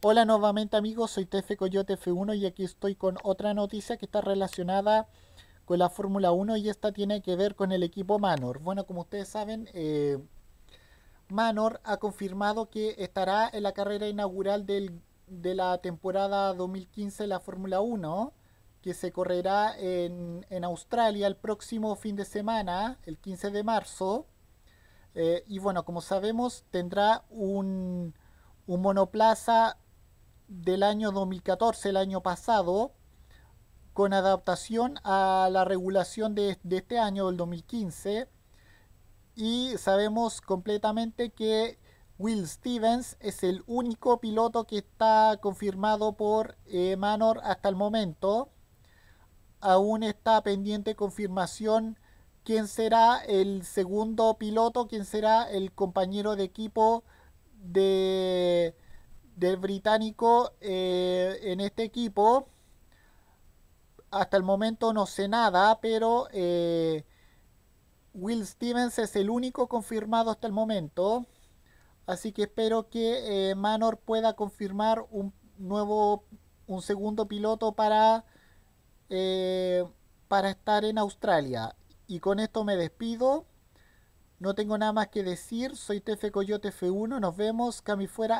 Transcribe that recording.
Hola nuevamente amigos, soy Tefe Coyote F1 y aquí estoy con otra noticia que está relacionada con la Fórmula 1 y esta tiene que ver con el equipo Manor. Bueno, como ustedes saben, eh, Manor ha confirmado que estará en la carrera inaugural de la temporada 2015 de la Fórmula 1 que se correrá en, Australia el próximo fin de semana, el 15 de marzo. Eh, y bueno, como sabemos, tendrá un monoplaza del año 2014, el año pasado, con adaptación a la regulación de, este año, del 2015, y sabemos completamente que Will Stevens es el único piloto que está confirmado por Manor hasta el momento. Aún está pendiente confirmación quién será el segundo piloto, quién será el compañero de equipo de del británico eh, en este equipo. Hasta el momento no sé nada, pero eh, Will Stevens es el único confirmado hasta el momento. Así que espero que eh, Manor pueda confirmar un nuevo, un segundo piloto para, para estar en Australia. Y con esto me despido. No tengo nada más que decir. Soy TF Coyote F1. Nos vemos. Cami fuera.